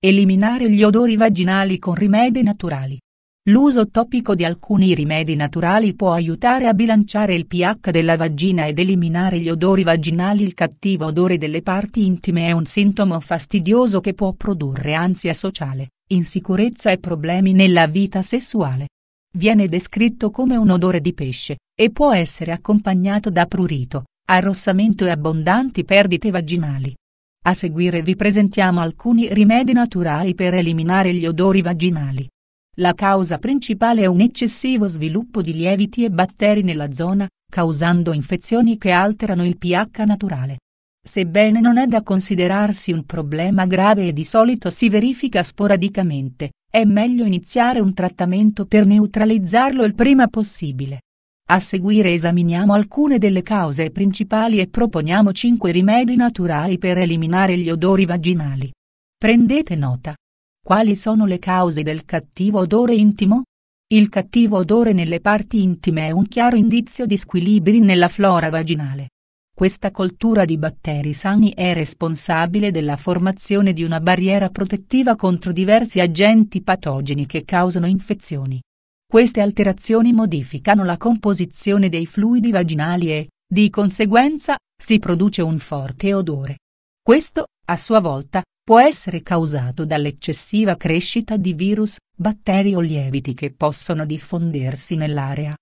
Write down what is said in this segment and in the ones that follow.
Eliminare gli odori vaginali con rimedi naturali. L'uso topico di alcuni rimedi naturali può aiutare a bilanciare il pH della vagina ed eliminare gli odori vaginali. Il cattivo odore delle parti intime è un sintomo fastidioso che può produrre ansia sociale, insicurezza e problemi nella vita sessuale. Viene descritto come un odore di pesce, e può essere accompagnato da prurito, arrossamento e abbondanti perdite vaginali. A seguire vi presentiamo alcuni rimedi naturali per eliminare gli odori vaginali. La causa principale è un eccessivo sviluppo di lieviti e batteri nella zona, causando infezioni che alterano il pH naturale. Sebbene non è da considerarsi un problema grave e di solito si verifica sporadicamente, è meglio iniziare un trattamento per neutralizzarlo il prima possibile. A seguire esaminiamo alcune delle cause principali e proponiamo 5 rimedi naturali per eliminare gli odori vaginali. Prendete nota. Quali sono le cause del cattivo odore intimo? Il cattivo odore nelle parti intime è un chiaro indizio di squilibri nella flora vaginale. Questa coltura di batteri sani è responsabile della formazione di una barriera protettiva contro diversi agenti patogeni che causano infezioni. Queste alterazioni modificano la composizione dei fluidi vaginali e, di conseguenza, si produce un forte odore. Questo, a sua volta, può essere causato dall'eccessiva crescita di virus, batteri o lieviti che possono diffondersi nell'area.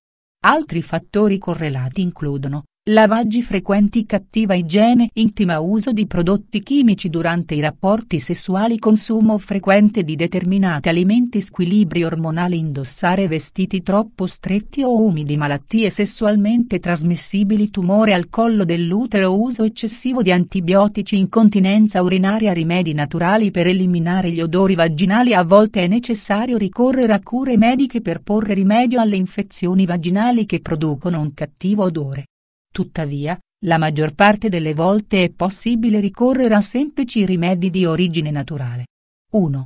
Altri fattori correlati includono Lavaggi frequenti cattiva igiene intima uso di prodotti chimici durante i rapporti sessuali consumo frequente di determinati alimenti squilibri ormonali indossare vestiti troppo stretti o umidi malattie sessualmente trasmissibili tumore al collo dell'utero uso eccessivo di antibiotici incontinenza urinaria rimedi naturali per eliminare gli odori vaginali a volte è necessario ricorrere a cure mediche per porre rimedio alle infezioni vaginali che producono un cattivo odore. Tuttavia, la maggior parte delle volte è possibile ricorrere a semplici rimedi di origine naturale. 1.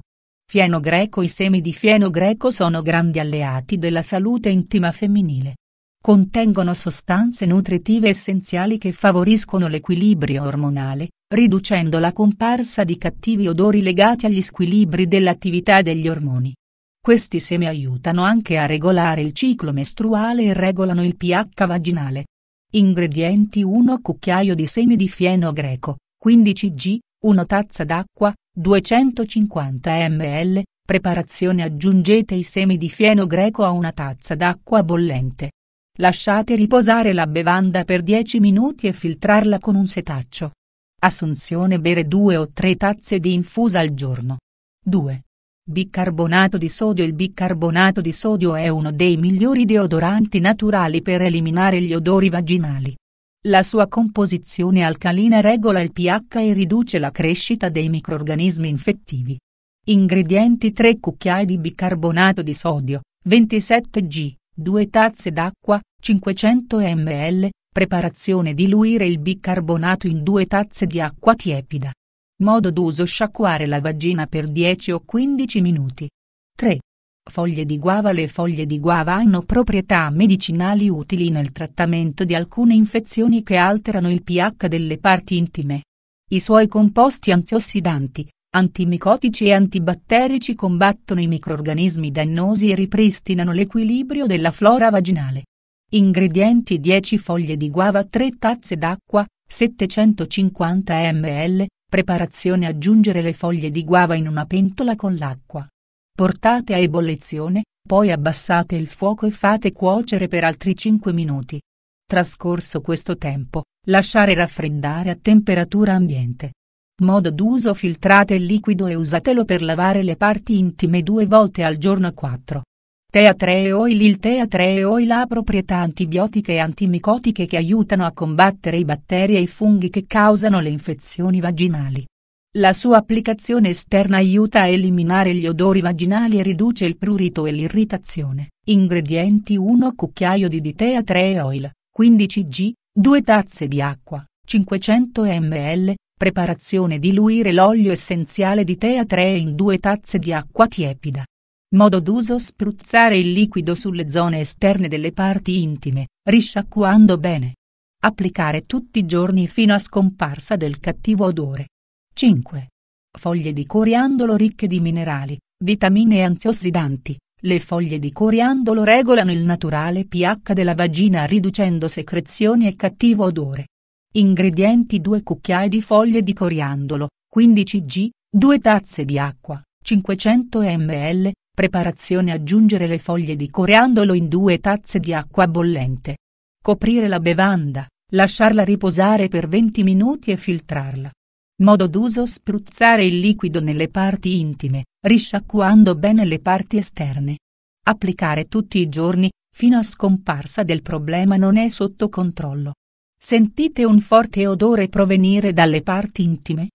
Fieno greco I semi di fieno greco sono grandi alleati della salute intima femminile. Contengono sostanze nutritive essenziali che favoriscono l'equilibrio ormonale, riducendo la comparsa di cattivi odori legati agli squilibri dell'attività degli ormoni. Questi semi aiutano anche a regolare il ciclo mestruale e regolano il pH vaginale, Ingredienti 1 cucchiaio di semi di fieno greco, 15 g, 1 tazza d'acqua, 250 ml, preparazione aggiungete i semi di fieno greco a una tazza d'acqua bollente. Lasciate riposare la bevanda per 10 minuti e filtrarla con un setaccio. Assunzione bere 2 o 3 tazze di infusa al giorno. 2. Bicarbonato di sodio Il bicarbonato di sodio è uno dei migliori deodoranti naturali per eliminare gli odori vaginali. La sua composizione alcalina regola il pH e riduce la crescita dei microrganismi infettivi. Ingredienti 3 cucchiai di bicarbonato di sodio, 27 g, 2 tazze d'acqua, 500 ml, preparazione Diluire il bicarbonato in 2 tazze di acqua tiepida. Modo d'uso sciacquare la vagina per 10 o 15 minuti. 3. Foglie di guava Le foglie di guava hanno proprietà medicinali utili nel trattamento di alcune infezioni che alterano il pH delle parti intime. I suoi composti antiossidanti, antimicotici e antibatterici combattono i microrganismi dannosi e ripristinano l'equilibrio della flora vaginale. Ingredienti 10 foglie di guava 3 tazze d'acqua, 750 ml, Preparazione Aggiungere le foglie di guava in una pentola con l'acqua. Portate a ebollizione, poi abbassate il fuoco e fate cuocere per altri 5 minuti. Trascorso questo tempo, lasciare raffreddare a temperatura ambiente. Modo d'uso Filtrate il liquido e usatelo per lavare le parti intime due volte al giorno 4. Teatreoil Il teatreoil ha proprietà antibiotiche e antimicotiche che aiutano a combattere i batteri e i funghi che causano le infezioni vaginali. La sua applicazione esterna aiuta a eliminare gli odori vaginali e riduce il prurito e l'irritazione. Ingredienti 1 cucchiaio di ditea 3 oil, 15 g, 2 tazze di acqua, 500 ml, preparazione diluire l'olio essenziale di tea 3 in 2 tazze di acqua tiepida. Modo d'uso spruzzare il liquido sulle zone esterne delle parti intime, risciacquando bene. Applicare tutti i giorni fino a scomparsa del cattivo odore. 5. Foglie di coriandolo ricche di minerali, vitamine e antiossidanti. Le foglie di coriandolo regolano il naturale pH della vagina riducendo secrezioni e cattivo odore. Ingredienti 2 cucchiai di foglie di coriandolo, 15 g, 2 tazze di acqua, 500 ml, Preparazione Aggiungere le foglie di coriandolo in due tazze di acqua bollente. Coprire la bevanda, lasciarla riposare per 20 minuti e filtrarla. Modo d'uso Spruzzare il liquido nelle parti intime, risciacquando bene le parti esterne. Applicare tutti i giorni, fino a scomparsa del problema non è sotto controllo. Sentite un forte odore provenire dalle parti intime?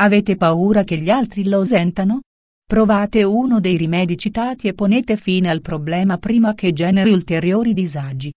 Avete paura che gli altri lo sentano? Provate uno dei rimedi citati e ponete fine al problema prima che generi ulteriori disagi.